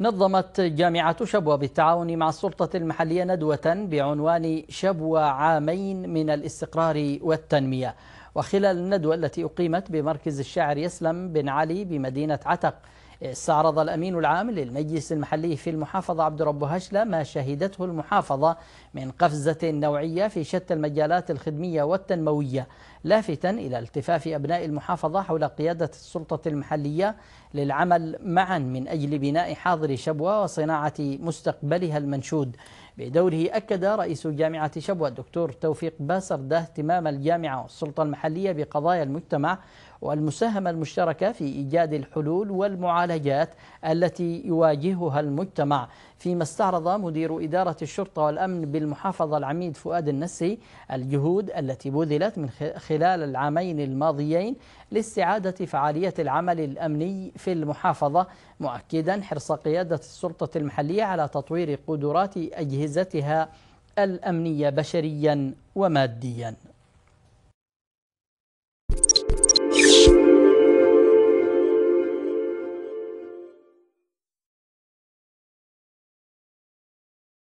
نظمت جامعة شبوة بالتعاون مع السلطة المحلية ندوة بعنوان شبوة عامين من الاستقرار والتنمية وخلال الندوة التي أقيمت بمركز الشاعر يسلم بن علي بمدينة عتق استعرض الأمين العام للمجلس المحلي في المحافظة عبد رب هشلة ما شهدته المحافظة من قفزة نوعية في شتى المجالات الخدمية والتنموية لافتا إلى التفاف أبناء المحافظة حول قيادة السلطة المحلية للعمل معا من أجل بناء حاضر شبوة وصناعة مستقبلها المنشود بدوره أكد رئيس جامعة شبوة الدكتور توفيق باسر ده اهتمام الجامعة والسلطة المحلية بقضايا المجتمع والمساهمة المشتركة في إيجاد الحلول والمعالجات التي يواجهها المجتمع فيما استعرض مدير إدارة الشرطة والأمن بالمحافظة العميد فؤاد النسي الجهود التي بذلت من خلال العامين الماضيين لاستعادة فعالية العمل الأمني في المحافظة مؤكدا حرص قيادة السلطة المحلية على تطوير قدرات أجهزتها الأمنية بشريا وماديا